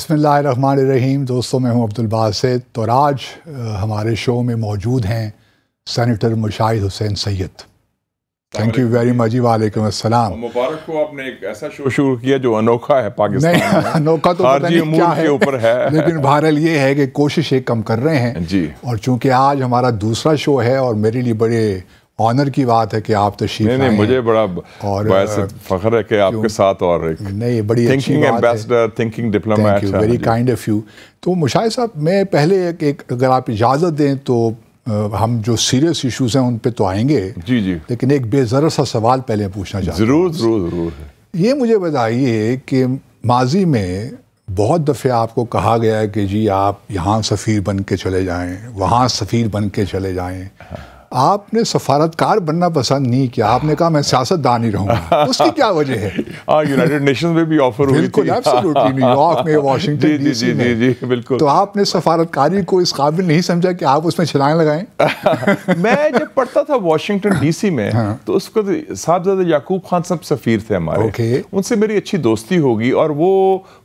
बसमीम दोस्तों मैं हूं अब्दुल बासित तो आज हमारे शो में मौजूद हैं senator Mushahid Hussain Syed thank you very much वालेकुम अस्सलाम मुबारक को आपने एक ऐसा शो शुरू किया जो अनोखा है पाकिस्तान नहीं अनोखा तो पता नहीं क्या है ऊपर है लेकिन वायरल ये है कि कोशिशें कम कर रहे हैं जी और चूंकि आज हमारा दूसरा शो है और मेरे लिए बड़े ऑनर की बात है कि आप तो नहीं नहीं मुझे बड़ा और है कि आपके साथ और एक नहीं बड़ी thinking thinking diplomat very kind of you तो मुशाह साहब मैं पहले एक, एक अगर आप इजाज़त दें तो हम जो सीरियस इश्यूज हैं उन पे तो आएंगे जी जी लेकिन एक बेजर सा सवाल पहले पूछना चाहिए ज़रूर ज़रूर ज़रूर ये मुझे बताइए कि माजी में बहुत दफ़े आपको कहा गया है कि जी आप यहाँ सफ़ीर बन के चले जाएँ वहाँ सफ़ीर बन के चले जाएँ हाँ। आपने सफारतकार बनना पसंद नहीं किया आपने कहा मैं सियासतदान ही रहूंगा उसकी क्या वजह है यूनाइटेड हाँ, नेशंस में भी ऑफर हुई बिल्कुल न्यूयॉर्क में वाशिंगटन जी जी जी जी बिल्कुल तो आपने सफारतकारी को इस काबिल नहीं समझा कि आप उसमें छलांग लगाएं मैं जब पढ़ता था वाशिंगटन डीसी में हाँ। तो उसको साहबजादा याकूब खान सब सफ़ीर थे हमारे उनसे मेरी अच्छी दोस्ती होगी और वो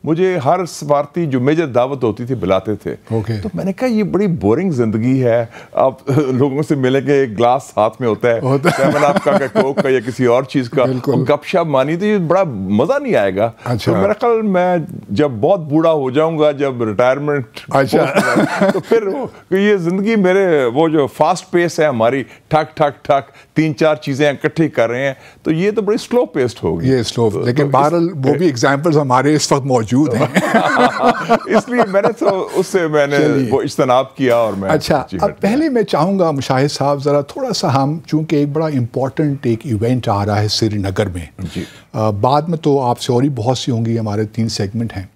मुझे हर सफारती जो मेजर दावत होती थी बुलाते थे तो मैंने कहा ये बड़ी बोरिंग जिंदगी है आप लोगों से मिले के एक ग्लास हाथ में होता है होता है। आपका का कोक का या किसी और चीज़ का गपशप मानी तो ये बड़ा मज़ा नहीं आएगा अच्छा। तो मेरा ख्याल मैं जब बहुत बूढ़ा हो जाऊंगा जब रिटायरमेंट अच्छा तो फिर ये ज़िंदगी मेरे वो जो फास्ट पेस है हमारी ठक ठक ठक तीन चार चीज़ें इकट्ठी कर रहे हैं तो ये तो बड़ी स्लो पेस्ट होगी ये स्लो तो, लेकिन तो बहरहाल वो भी एग्जाम्पल्स हमारे इस वक्त मौजूद हैं इसलिए मैंने तो उससे मैंने वो इज्तनाब किया और मैं अच्छा अब पहले मैं चाहूँगा मुशाहिद साहब ज़रा थोड़ा सा हम चूँकि एक बड़ा इम्पोर्टेंट एक इवेंट आ रहा है श्रीनगर में बाद में तो आपसे और ही बहुत सी होंगी हमारे तीन सेगमेंट हैं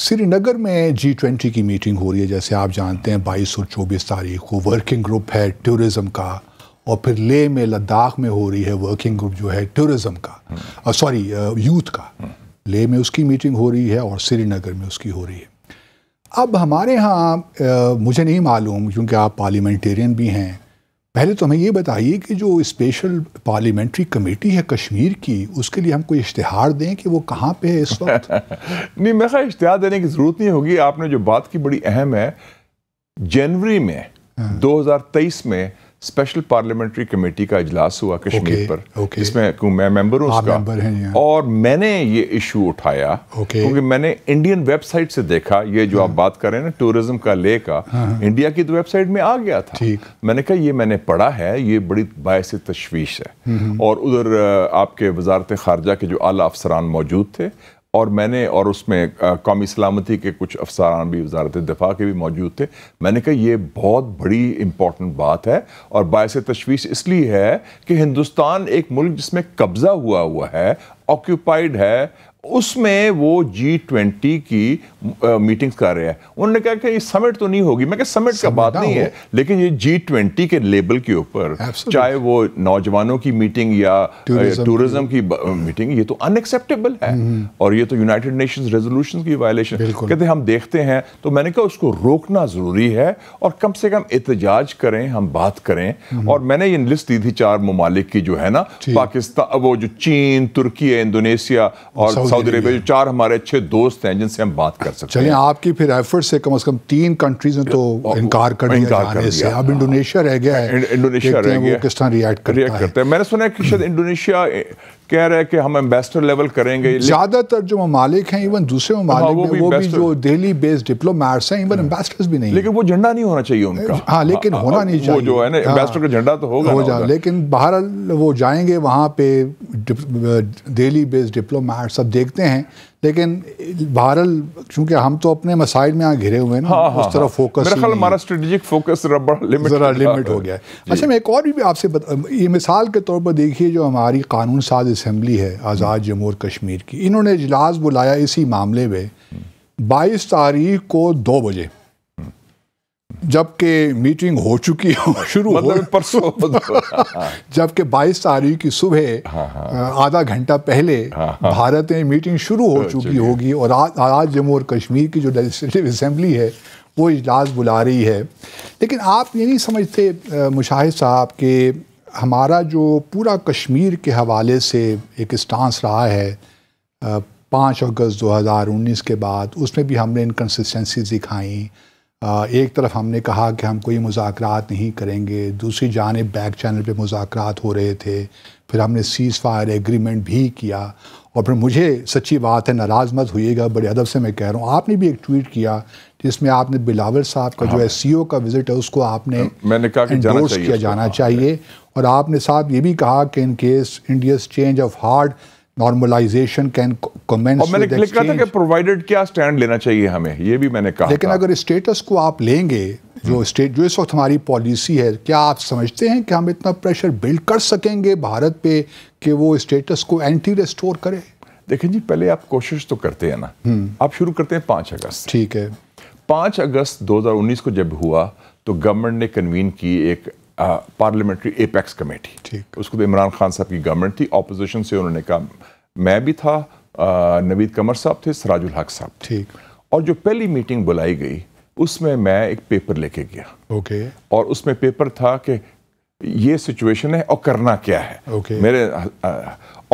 श्रीनगर में जी ट्वेंटी की मीटिंग हो रही है जैसे आप जानते हैं बाईस और चौबीस तारीख को वर्किंग ग्रुप है टूरिज्म का और फिर ले में लद्दाख में हो रही है वर्किंग ग्रुप जो है टूरिज्म का sorry hmm. Youth uh, uh, का हम्म। ले में उसकी मीटिंग हो रही है और श्रीनगर में उसकी हो रही है अब हमारे यहाँ uh, मुझे नहीं मालूम क्योंकि आप पार्लियामेंटेरियन भी हैं पहले तो हमें ये बताइए कि जो स्पेशल पार्लियामेंट्री कमेटी है कश्मीर की उसके लिए हम कोई इश्तहार दें कि वो कहाँ पे है इस वक्त नहीं मेरा इश्तहार देने की ज़रूरत नहीं होगी आपने जो बात की बड़ी अहम है जनवरी में हाँ। 2023 में स्पेशल पार्लियामेंट्री कमेटी का इजलास हुआ कश्मीर okay, पर okay. जिसमें मैं मेंबर हूं उसका मेंबर हैं हाँ। और मैंने ये इशू उठाया okay. क्योंकि मैंने इंडियन वेबसाइट से देखा ये जो आप हाँ। बात कर रहे हैं ना टूरिज्म का ले का इंडिया हाँ, की तो वेबसाइट में आ गया था मैंने कहा ये मैंने पढ़ा है ये बड़ी बायस तशवीश है हम्म, हम्म। और उधर आपके वजारत खारजा के जो आला अफसरान मौजूद थे और मैंने और उसमें कौमी सलामती के कुछ अफसरान भी वजारत दफा के भी मौजूद थे मैंने कहा यह बहुत बड़ी इम्पोर्टेंट बात है और बायस तशवीश इसलिए है कि हिंदुस्तान एक मुल्क जिसमें कब्ज़ा हुआ हुआ है ऑक्यूपाइड है उसमें वो जी ट्वेंटी की मीटिंग्स कर रहे हैं उन्होंने कहा कि ये समिट तो नहीं होगी मैं समिट का बात नहीं है लेकिन ये जी ट्वेंटी के लेबल के ऊपर चाहे वो नौजवानों की मीटिंग या टूरिज्म की मीटिंग ये तो अनएक्सेप्टेबल है हम्म। और ये तो यूनाइटेड नेशंस रेजोल्यूशन की वायलेशन कहते हम देखते हैं तो मैंने कहा उसको रोकना ज़रूरी है और कम से कम एहतजाज करें हम बात करें हम्म। और मैंने ये लिस्ट दी थी चार ममालिक की जो है ना पाकिस्तान वो जो चीन तुर्की इंडोनेशिया और सऊदी अरेबिया जो चार हमारे अच्छे दोस्त हैं जिनसे हम बात कर सकते हैं आपकी फिर एफर्ट से कम अज कम तीन कंट्रीज ने तो इनकार कर अब इंडोनेशिया रह गया है इंडोनेशिया रह गया किस तरह रिएक्ट करता है मैंने सुना है कि शायद इंडोनेशिया कह रहे हैं कि हम एम्बेसडर लेवल करेंगे ज़्यादातर जो ममालिक हैं इवन दूसरे हाँ, ममालिक हाँ, वो, भी, भी जो डेली बेस्ड डिप्लोमैट्स हैं इवन एम्बेसडर्स हाँ। भी नहीं लेकिन वो झंडा नहीं होना चाहिए उनका हाँ लेकिन हाँ, होना नहीं चाहिए वो जो है ना एम्बेसडर हाँ। का झंडा तो होगा हो जाए लेकिन बाहर वो जाएंगे वहाँ पे डेली बेस्ड डिप्लोमैट्स सब देखते हैं लेकिन बहरल चूंकि हम तो अपने मसाइल में यहाँ घिरे हुए हैं ना हाँ, उस हाँ, तरह हाँ। फोकस मेरा ख्याल हमारा स्ट्रेटेजिक फोकस लिमिट ज़रा लिमिट हो गया है अच्छा मैं एक और भी आपसे ये मिसाल के तौर पर देखिए जो हमारी कानून साज असम्बली है आज़ाद हम्म। जम्मू और कश्मीर की इन्होंने इजलास बुलाया इसी मामले में हम्म। बाईस तारीख को दो बजे जबकि मीटिंग हो चुकी हो शुरू मतलब परसों हाँ। जबकि 22 तारीख की सुबह हाँ हाँ। आधा घंटा पहले हाँ हाँ। भारत में मीटिंग शुरू हो चुकी होगी और आज आज जम्मू और कश्मीर की जो लेजिस्लेटिव असम्बली है वो इजलास बुला रही है लेकिन आप ये नहीं समझते मुशाहिद साहब के हमारा जो पूरा कश्मीर के हवाले से एक स्टांस रहा है पाँच अगस्त दो के बाद उसमें भी हमने इनकन्सिस्टेंसी दिखाई एक तरफ हमने कहा कि हम कोई मुजाकर नहीं करेंगे दूसरी जानब बैक चैनल पे मुजाकरात हो रहे थे फिर हमने सीज़ फायर एग्रीमेंट भी किया और फिर मुझे सच्ची बात है नाराज़ मत हुईगा बड़े अदब से मैं कह रहा हूँ आपने भी एक ट्वीट किया जिसमें आपने बिलावर साहब का जो है हाँ। सी e का विज़िट है उसको आपने मैंने कहा कि जाना चाहिए किया जाना हाँ। चाहिए और आपने साहब ये भी कहा कि in case India's change of heart normalization can comment मैंने लिख रहा था कि प्रोवाइडेड क्या स्टैंड लेना चाहिए हमें ये भी मैंने कहा लेकिन अगर स्टेटस को आप लेंगे जो स्टेट हम्म। जो इस वक्त हमारी पॉलिसी है क्या आप समझते हैं कि हम इतना प्रेशर बिल्ड कर सकेंगे भारत पे कि वो स्टेटस को एंटी रेस्टोर करे देखें जी पहले आप कोशिश तो करते हैं ना हम्म। आप शुरू करते हैं पाँच अगस्त ठीक है पाँच अगस्त 2019 को जब हुआ तो गवर्नमेंट ने कन्वीन की एक पार्लियामेंट्री एपेक्स कमेटी उसको तो इमरान खान साहब की गवर्नमेंट थी अपोजिशन से उन्होंने कहा मैं भी था नवीद कमर साहब थे सराजुल हक साहब ठीक और जो पहली मीटिंग बुलाई गई उसमें मैं एक पेपर लेके गया ओके और उसमें पेपर था कि ये सिचुएशन है और करना क्या है ओके मेरे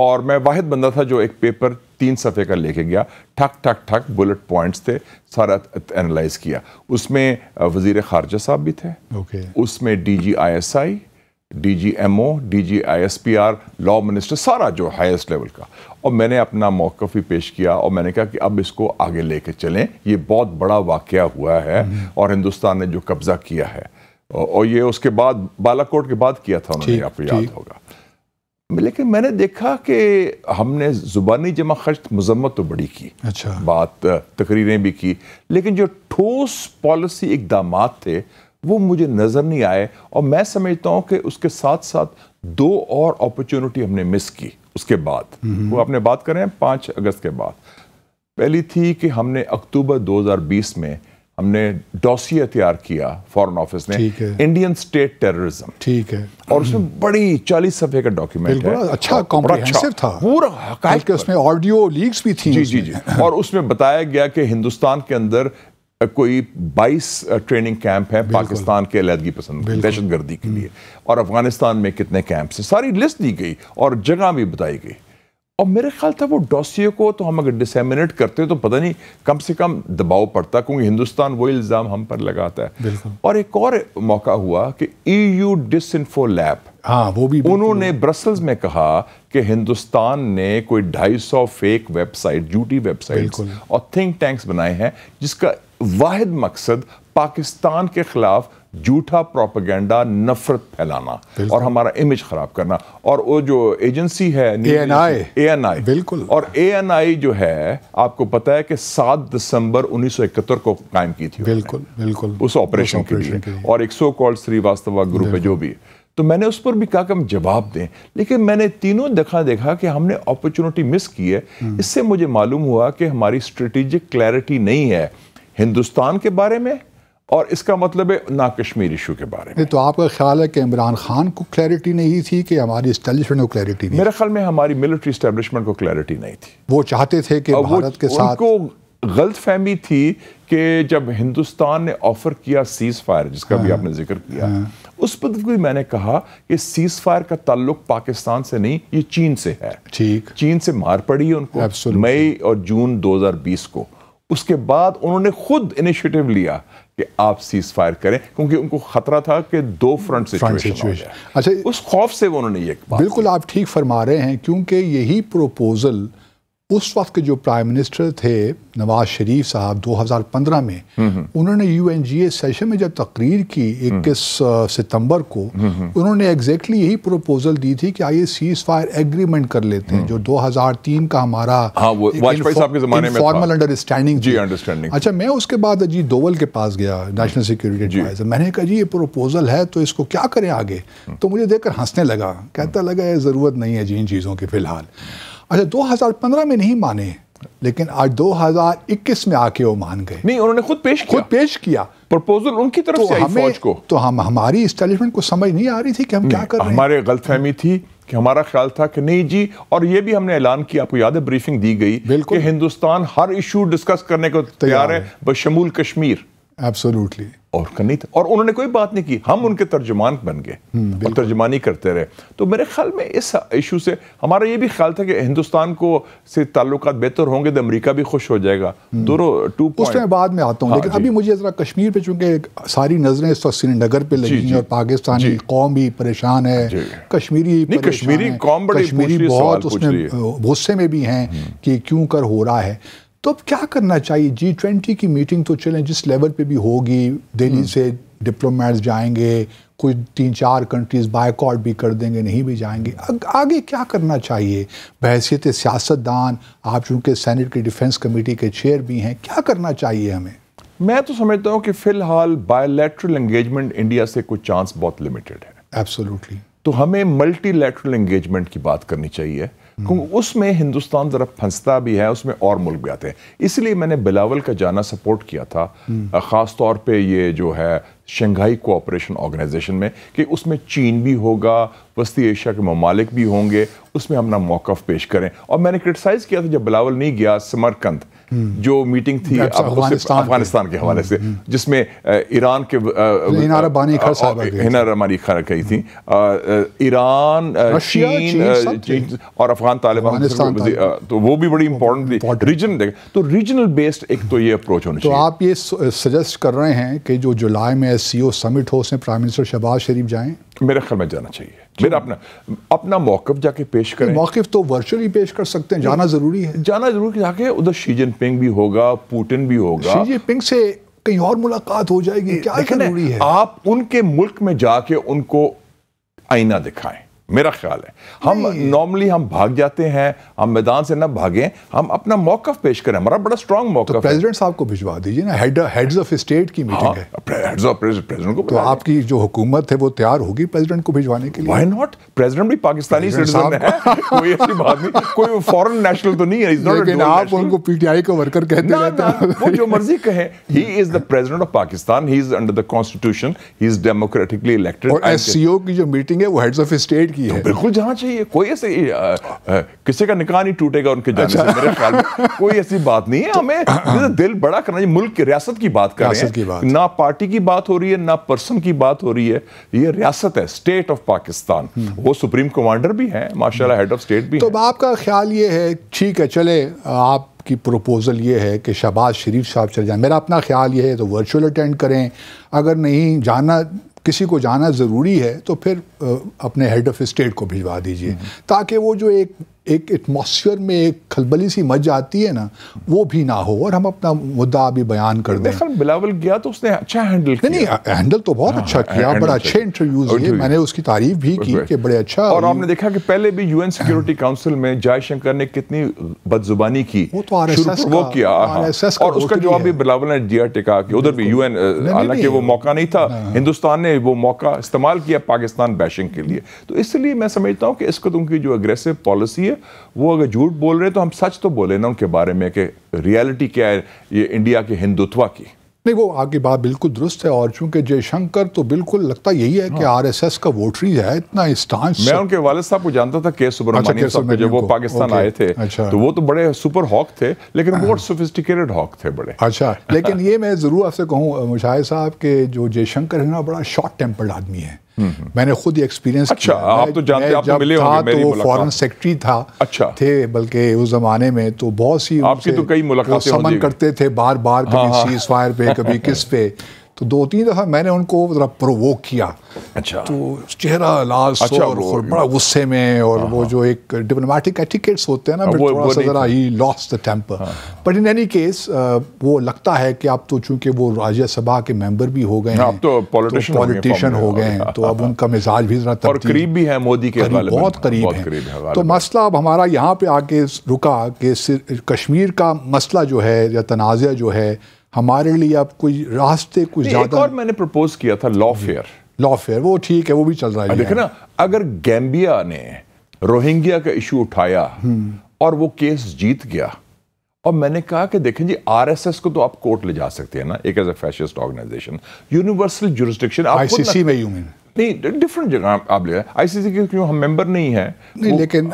और मैं वाहिद बंदा था जो एक पेपर तीन सफ़े का लेके गया ठक ठक ठक बुलेट पॉइंट्स थे सारा एनालाइज किया उसमें वजीर खारजा साहब भी थे okay. उसमें D G I S I D G M O D G I S P R law minister सारा जो हाईएस्ट लेवल का और मैंने अपना मौक़ भी पेश किया और मैंने कहा कि अब इसको आगे लेके चलें ये बहुत बड़ा वाक़ हुआ है हम्म। और हिंदुस्तान ने जो कब्ज़ा किया है और ये उसके बाद बालाकोट के बाद किया था उन्होंने आपको याद होगा लेकिन मैंने देखा कि हमने ज़ुबानी जमा खर्च मजम्मत तो बड़ी की अच्छा बात तकरीरें भी की लेकिन जो ठोस पॉलिसी इकदाम थे वो मुझे नज़र नहीं आए और मैं समझता हूँ कि उसके साथ साथ दो और अपॉर्चुनिटी हमने मिस की उसके बाद हम्म। वो आपने बात करें पाँच अगस्त के बाद पहली थी कि हमने अक्टूबर 2020 में हमने डॉसिया तैयार किया फॉरेन ऑफिस ने इंडियन स्टेट टेररिज्म ठीक है और उसमें बड़ी चालीस सफे का डॉक्यूमेंट है अच्छा कॉम्प्रिहेंसिव अच्छा, था पूरा उसमें ऑडियो लीक्स भी थी जी जी जी और उसमें बताया गया कि हिंदुस्तान के अंदर कोई 22 ट्रेनिंग कैंप है पाकिस्तान के अलहदगी पसंद दहशत गर्दी के लिए हम्म। और अफगानिस्तान में कितने कैंप्स हैं सारी लिस्ट दी गई और जगह भी बताई गई और मेरे ख्याल था वो डॉसियो को तो हम अगर डिसेमिनेट करते तो पता नहीं कम से कम दबाव पड़ता क्योंकि हिंदुस्तान वो इल्ज़ाम हम पर लगाता है और एक और मौका हुआ कि ईयू डिसइनफो लैब हाँ वो भी उन्होंने ब्रसल्स में कहा कि हिंदुस्तान ने कोई ढाई सौ फेक वेबसाइट झूठी वेबसाइट और थिंक टैंक्स बनाए हैं जिसका वाद मकसद पाकिस्तान के खिलाफ झूठा प्रोपागेंडा नफरत फैलाना और हमारा इमेज ख़राब करना और वो जो एजेंसी है ए एन आई बिल्कुल और ए एन आई जो है आपको पता है कि सात दिसंबर उन्नीस सौ इकहत्तर को कायम की थी बिल्कुल बिल्कुल उस ऑपरेशन के लिए और एक सो कॉल्ड श्रीवास्तव ग्रुप है जो भी तो मैंने उस पर भी कहा कि हम जवाब दें लेकिन मैंने तीनों देखा देखा कि हमने अपॉर्चुनिटी मिस की है हम्म। इससे मुझे मालूम हुआ कि हमारी स्ट्रेटेजिक क्लैरिटी नहीं है हिंदुस्तान के बारे में और इसका मतलब है ना कश्मीर इशू के बारे में तो आपका ख्याल है कि इमरान खान को क्लैरिटी नहीं थी कि हमारी इस्टेब्लिशमेंट को क्लैरिटी नहीं मेरे ख्याल में हमारी मिलिट्री इस्टेब्लिशमेंट को क्लैरिटी नहीं थी वो चाहते थे कि भारत के साथ उनको गलत फहमी थी कि जब हिंदुस्तान ने ऑफर किया सीज फायर जिसका भी हाँ। आपने जिक्र किया हाँ। उस पर भी मैंने कहा कि सीज फायर का ताल्लुक पाकिस्तान से नहीं ये चीन से है ठीक चीन से मार पड़ी है उनको मई और जून दो को उसके बाद उन्होंने खुद इनिशिएटिव लिया कि आप सीज फायर करें क्योंकि उनको खतरा था कि दो फ्रंट सिचुएशन अच्छा उस खौफ से वो उन्होंने ये बिल्कुल आप ठीक फरमा रहे हैं क्योंकि यही प्रोपोजल उस वक्त के जो प्राइम मिनिस्टर थे नवाज शरीफ साहब 2015 में उन्होंने U N G A session में जब तकरीर की 21 हम्म। सितंबर को उन्होंने एग्जैक्टली यही प्रपोजल दी थी कि आइए सीज फायर एग्रीमेंट कर लेते हैं हम्म। जो 2003 का हमारा हाँ, फॉर्मल अंडरस्टैंडिंग अच्छा मैं उसके बाद अजीत दोवल के पास गया नेशनल सिक्योरिटी एडवाइजर मैंने कहा जी ये प्रपोजल है तो इसको क्या करें आगे हम्म। तो मुझे देखकर हंसने लगा कहता लगा ये ज़रूरत नहीं है जी इन चीज़ों की फ़िलहाल अच्छा पंद्रह में नहीं माने लेकिन आज 2021 में आके वो मान गए नहीं उन्होंने खुद पेश खुद पेश किया प्रपोजल उनकी तरफ तो से आई फौज को तो हम हमारी इस्टेब्लिशमेंट को समझ नहीं आ रही थी कि हम क्या कर रहे हैं हमारे गलतफहमी थी कि हमारा ख्याल था कि नहीं जी और ये भी हमने ऐलान किया आपको याद है ब्रीफिंग दी गई कि हिंदुस्तान हर इशू डिस्कस करने को तैयार है बशमूल कश्मीर एब्सोल्युटली और का नहीं था और उन्होंने कोई बात नहीं की हम उनके तर्जुमान बन गए हम्म, और तर्जुमानी करते रहे तो मेरे ख्याल में इस इशू से हमारा ये भी ख्याल था कि हिंदुस्तान को से ताल्लुक बेहतर होंगे तो अमरीका भी खुश हो जाएगा हम्म। दोनों टू उस मैं बाद में आता हूँ हाँ, लेकिन अभी मुझे ज़रा कश्मीर पर चूंकि सारी नज़रें इस वक्त श्रीनगर पर लगी हैं और पाकिस्तान की कौम भी परेशान है कश्मीरी कश्मीरी कौम कश्मीरी बहुत उसमें गुस्से में भी हैं हम्म। कि क्यों कर हो रहा है तो अब क्या करना चाहिए जी ट्वेंटी की मीटिंग तो चलें जिस लेवल पे भी होगी दिल्ली हम्म। से डिप्लोमेट्स जाएंगे कुछ तीन चार कंट्रीज़ बायकॉट भी कर देंगे नहीं भी जाएंगे आगे क्या करना चाहिए बहसीत सियासतदान आप चूँकि सेनेट की डिफेंस कमेटी के चेयर भी हैं क्या करना चाहिए हमें मैं तो समझता हूँ कि फ़िलहाल बायोलेट्रल एंगेजमेंट इंडिया से कुछ चांस बहुत लिमिटेड है एब्सोल्युटली तो हमें मल्टीलेटरल एंगेजमेंट की बात करनी चाहिए क्योंकि उसमें हिंदुस्तान ज़रा फंसता भी है उसमें और मुल्क भी आते हैं इसलिए मैंने बिलावल का जाना सपोर्ट किया था ख़ास तौर पे ये जो है शंघाई कोऑपरेशन ऑर्गेनाइजेशन में कि उसमें चीन भी होगा वस्ती एशिया के ममालिक भी होंगे उसमें अपना मौक़ पेश करें और मैंने क्रिटिसाइज़ किया था जब बिलावल नहीं गया समरकंद जो मीटिंग थी अफगानिस्तान के हवाले से हम्म, हम्म। जिसमें ईरान के हिना खान कही थी ईरान चीन और अफगान तालिबान तो वो भी बड़ी इंपॉर्टेंट रीजन तो रीजनल बेस्ड एक तो ये अप्रोच होनी तो चाहिए तो आप ये सजेस्ट कर रहे हैं कि जो जुलाई में एस सी ओ समिट हो उसमें प्राइम मिनिस्टर शहबाज शरीफ जाए मेरे ख्याल में जाना चाहिए मेरा अपना अपना मौकफ जाके पेश करें मौकफ तो वर्चुअली पेश कर सकते हैं जाना जरूरी है जाना जरूरी जाके उधर शी जिनपिंग भी होगा पुटिन भी होगा शी जिनपिंग से कहीं और मुलाकात हो जाएगी क्या जरूरी है आप उनके मुल्क में जाके उनको आईना दिखाएं मेरा ख्याल है हम नॉर्मली हम भाग जाते हैं हम मैदान से ना भागें हम अपना मौकफ पेश करें हमारा बड़ा स्ट्रॉन्ग मौका तो प्रेसिडेंट साहब को भिजवा दीजिए ना हेड हेड्स ऑफ स्टेट की मीटिंग हाँ, है हेड्स ऑफ प्रेसिडेंट को तो आपकी जो हुकूमत है वो तैयार होगी प्रेसिडेंट को भिजवाने के लिए व्हाई नॉट प्रेसिडेंट भी पाकिस्तानी सिटीजन है कोई ऐसी बात नहीं कोई फॉरेन नेशनल तो नहीं है लेकिन आप उनको पीटीआई का वर्कर कहते रहते हैं वो जो मर्जी कहे he is the president of Pakistan he is under the constitution he is democratically elected और एससीओ की जो मीटिंग है वो हेड्स ऑफ स्टेट की तो है बिल्कुल जाना चाहिए कोई ऐसे किसी का निकाह नहीं टूटेगा उनके जाने अच्छा। से मेरे ख्याल में अच्छा। कोई ऐसी बात नहीं है तो हमें तो, दिल बड़ा करना चाहिए मुल्क की रियासत की बात कर रहे हैं ना पार्टी की बात हो रही है ना पर्सन की बात हो रही है ये रियासत है स्टेट ऑफ पाकिस्तान हम्म। वो सुप्रीम कमांडर भी है माशा हेड ऑफ स्टेट भी तो आपका ख्याल ये है ठीक है चले आप की प्रपोज़ल ये है कि शहबाज शरीफ साहब चले जाएं मेरा अपना ख्याल ये है तो वर्चुअल अटेंड करें अगर नहीं जाना किसी को जाना ज़रूरी है तो फिर अपने हेड ऑफ स्टेट को भिजवा दीजिए ताकि वो जो एक एक एटमोसफियर में एक खलबली सी मच जाती है ना वो भी ना हो और हम अपना मुद्दा अभी बयान कर दें बिलावल गया तो उसने अच्छा हैंडल किया नहीं हैंडल तो बहुत हाँ, अच्छा किया बड़ा तो अच्छे इंटरव्यूज हुए मैंने उसकी तारीफ भी की कि बड़े अच्छा और आपने देखा कि पहले भी यूएन सिक्योरिटी काउंसिल में जयशंकर ने कितनी बदजुबानी की वो तो आरएसएस वो किया हाँ। और उसका तो जवाब भी बिलावल ने दिया टिका कि उधर भी यूएन हालांकि वो मौका नहीं था हाँ। हिंदुस्तान ने वो मौका इस्तेमाल किया पाकिस्तान बैशिंग के लिए तो इसलिए मैं समझता हूँ कि इसको तो उनकी जो अग्रेसिव पॉलिसी है हैं वो अगर झूठ बोल रहे हैं तो हम सच तो बोले ना उनके बारे में कि रियलिटी क्या है ये इंडिया के हिंदुत्व की नहीं वो आपकी बात बिल्कुल दुरुस्त है और चूंकि जयशंकर तो बिल्कुल लगता यही है कि हाँ। आरएसएस का वोटरीज है इतना स्टांस मैं उनके वाले साहब को जानता था के सुब्रमण्यम अच्छा, साहब जब वो पाकिस्तान आए थे अच्छा। तो वो तो बड़े सुपर हॉक थे लेकिन हाँ। बहुत सोफिस्टिकेटेड हॉक थे बड़े अच्छा लेकिन ये मैं ज़रूर आपसे कहूँ मुशाह साहब के जो जयशंकर है ना बड़ा शॉर्ट टेम्पर्ड आदमी है हम्म। मैंने खुद एक्सपीरियंस अच्छा किया आप तो जानते आप तो मिले होंगे मेरी तो फॉरेन सेक्रेटरी था अच्छा थे बल्कि उस जमाने में तो बहुत सी आपकी तो कई मुलाकातें समन करते थे बार बार कभी सीज हाँ, फायर हाँ। पे कभी किस पे तो दो तीन दफ़ा मैंने उनको ज़रा प्रोवोक किया अच्छा तो चेहरा लाल अच्छा, और और बड़ा गुस्से में और हाँ, वो हाँ। जो एक डिप्लोमेटिक एटिकेट्स होते हैं ना बट हाँ, थोड़ा सा ज़रा he loss the temper but in any case वो लगता है कि आप तो चूंकि वो राज्यसभा के मेंबर भी हो गए हैं तो पॉलिटिशियन तो हो गए हैं तो अब उनका मिजाज भी ज़रा करीब भी है मोदी के बहुत करीब है तो मसला अब हमारा यहाँ पे आके रुका कि कश्मीर का मसला जो है या तनाज़ जो है हमारे लिए आप कोई रास्ते कुछ ज्यादा और मैंने प्रपोज किया था लॉ फेयर लॉ फेयर वो ठीक है वो भी चल रहा है देखे ना अगर गैम्बिया ने रोहिंग्या का इशू उठाया हम्म। और वो केस जीत गया और मैंने कहा कि देखें जी आरएसएस को तो आप कोर्ट ले जा सकते हैं ना एक as a fascist organization universal jurisdiction ICC में यू मीन नहीं डिफरेंट जगह आप ले आईसीसी के क्यों हम मेंबर नहीं है नहीं लेकिन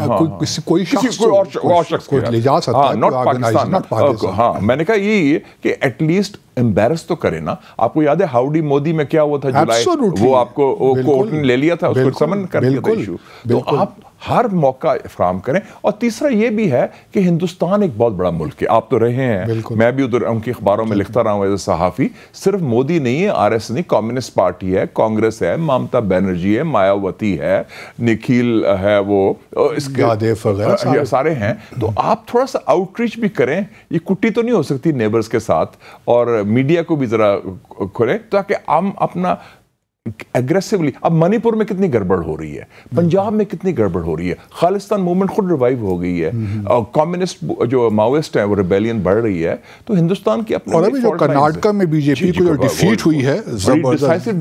कोई शख्स ले जा सकता हाँ, हाँ, मैंने कहा यही है कि एटलीस्ट एम्बेरस तो करे ना आपको याद है हाउडी मोदी में क्या हुआ था जुलाई वो आपको कोर्ट ने ले लिया था उसको समन कर दिया था इशू तो आप हर मौका फ्राहम करें और तीसरा ये भी है कि हिंदुस्तान एक बहुत बड़ा मुल्क है आप तो रहे हैं मैं भी उधर उनकी अखबारों में लिखता रहा हूँ एज ए सहाफ़ी सिर्फ मोदी नहीं है आर एस नहीं कम्युनिस्ट पार्टी है कांग्रेस है ममता बनर्जी है मायावती है निखिल है वो इसके सारे, हैं तो आप थोड़ा सा आउटरीच भी करें ये कुट्टी तो नहीं हो सकती नेबर्स के साथ और मीडिया को भी ज़रा खोलें ताकि हम अपना एग्रेसिवली अब मणिपुर में कितनी गड़बड़ हो रही है पंजाब में कितनी गड़बड़ हो रही है खालिस्तान मूवमेंट खुद रिवाइव हो गई है हम्म। और कम्युनिस्ट जो माओइस्ट है वो रिबेलियन बढ़ रही है तो हिंदुस्तान की अपने और अभी जो कर्नाटका में बीजेपी को जो डिफीट हुई है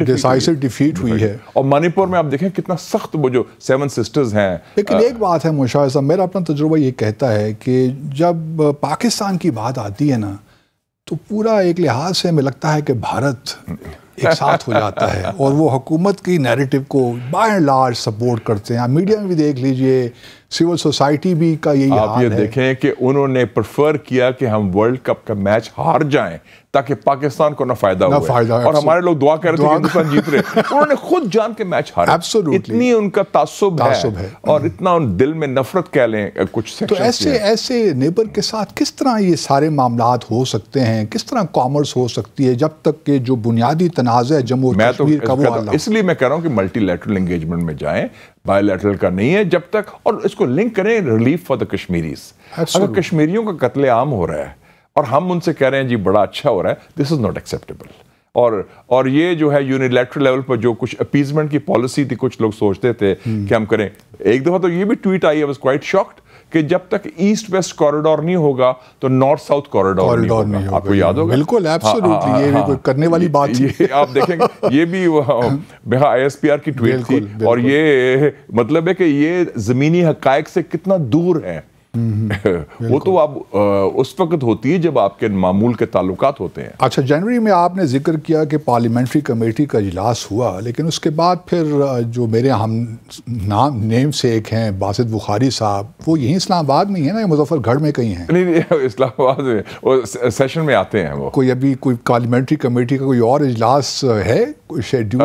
डिसाइसिव डिफीट हुई है और मणिपुर में आप देखें कितना सख्त वो जो सेवन सिस्टर्स हैं लेकिन एक बात है मुशाह मेरा अपना तजुर्बा ये कहता है कि जब पाकिस्तान की बात आती है ना तो पूरा एक लिहाज से हमें लगता है कि भारत एक साथ हो जाता है और वो हुकूमत की नैरेटिव को बाय लार्ज सपोर्ट करते हैं आप मीडिया में भी देख लीजिए सिविल सोसाइटी भी का यही आप ये देखें कि उन्होंने प्रेफर किया कि हम वर्ल्ड कप का मैच हार जाएं ताकि पाकिस्तान को ना फायदा ना फायदा और हमारे लोग दुआ कर रहे थे कि जीत रहे उन्होंने खुद जान के मैच हारा इतनी उनका तासुब है, है और इतना उन दिल में नफरत कह लें कुछ तो ऐसे ऐसे नेबर के साथ किस तरह ये सारे मामला हो सकते हैं किस तरह कॉमर्स हो सकती है जब तक के जो बुनियादी तनाज है जम्मू मैं तो, तो इसलिए मैं कह रहा हूँ कि मल्टीलेटरल एंगेजमेंट में जाए बायोलेटरल का नहीं है जब तक और इसको लिंक करें रिलीफ फॉर द कश्मीरीज अगर कश्मीरियों का कत्ले आम हो रहा है और हम उनसे कह रहे हैं जी बड़ा अच्छा हो रहा है दिस इज़ नॉट एक्सेप्टेबल और और ये जो है यूनिलेटरल लेवल पर जो कुछ अपीजमेंट की पॉलिसी थी कुछ लोग सोचते थे कि हम करें एक दफा तो ये भी tweet I was quite shocked कि जब तक ईस्ट वेस्ट कॉरिडोर नहीं होगा तो नॉर्थ साउथ कॉरिडोर नहीं, होगा, नहीं आपको याद होगा बिल्कुल एब्सोल्युटली हाँ, हाँ, ये भी हाँ, कोई करने वाली बात ये, ये आप देखेंगे ये भी बिहार आईएसपीआर की ट्वीट थी और ये मतलब है कि ये जमीनी हकायक से कितना दूर है Mm-hmm. वो तो आप आ, उस वक्त होती है जब आपके मामूल के ताल्लुक होते हैं अच्छा जनवरी में आपने जिक्र किया कि पार्लियामेंट्री कमेटी का इजलास हुआ लेकिन उसके बाद फिर जो मेरे हम नाम नेम से एक हैं बासित बुखारी साहब वो यहीं इस्लामाबाद में ही है ना मुजफ्फरगढ़ में कहीं हैं नहीं नहीं इस्लामाबाद में वो सेशन में आते हैं वो कोई अभी कोई पार्लियामेंट्री कमेटी का कोई और इजलास है शेड्यूल